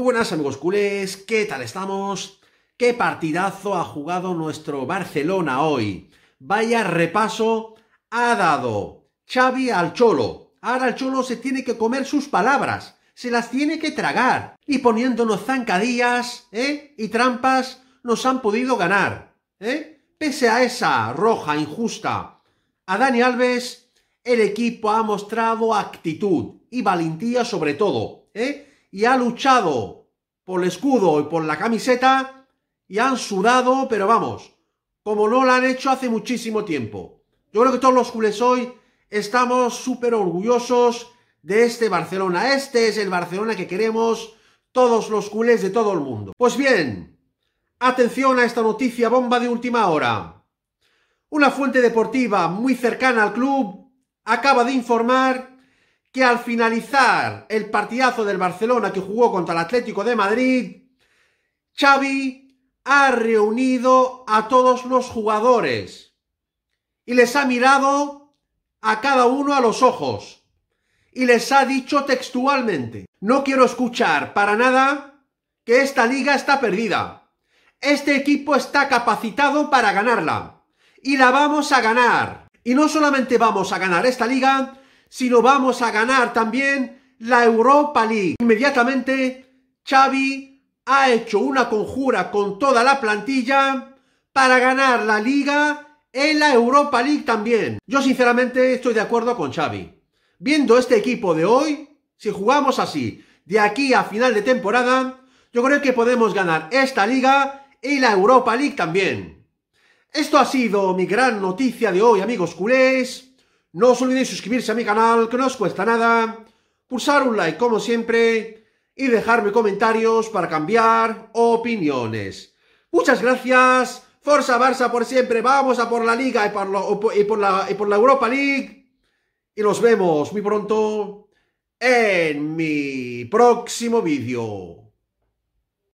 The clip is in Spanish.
Muy buenas amigos culés, ¿qué tal estamos? ¿Qué partidazo ha jugado nuestro Barcelona hoy? Vaya repaso ha dado Xavi al Cholo. Ahora el Cholo se tiene que comer sus palabras, se las tiene que tragar. Y poniéndonos zancadillas, ¿eh? Y trampas, nos han podido ganar, ¿eh? Pese a esa roja injusta a Dani Alves, el equipo ha mostrado actitud y valentía sobre todo, ¿eh? y ha luchado por el escudo y por la camiseta y han sudado, pero vamos, como no lo han hecho hace muchísimo tiempo. Yo creo que todos los culés hoy estamos súper orgullosos de este Barcelona. Este es el Barcelona que queremos todos los culés de todo el mundo. Pues bien, atención a esta noticia bomba de última hora. Una fuente deportiva muy cercana al club acaba de informar que al finalizar el partidazo del Barcelona que jugó contra el Atlético de Madrid, Xavi ha reunido a todos los jugadores y les ha mirado a cada uno a los ojos y les ha dicho textualmente, no quiero escuchar para nada que esta liga está perdida. Este equipo está capacitado para ganarla y la vamos a ganar. Y no solamente vamos a ganar esta liga, si lo vamos a ganar también la Europa League. Inmediatamente, Xavi ha hecho una conjura con toda la plantilla para ganar la liga en la Europa League también. Yo sinceramente estoy de acuerdo con Xavi. Viendo este equipo de hoy, si jugamos así, de aquí a final de temporada, yo creo que podemos ganar esta liga y la Europa League también. Esto ha sido mi gran noticia de hoy, amigos culés. No os olvidéis suscribirse a mi canal, que no os cuesta nada, pulsar un like como siempre y dejarme comentarios para cambiar opiniones. Muchas gracias, Forza Barça por siempre, vamos a por la Liga y por, la, y por la Europa League y nos vemos muy pronto en mi próximo vídeo.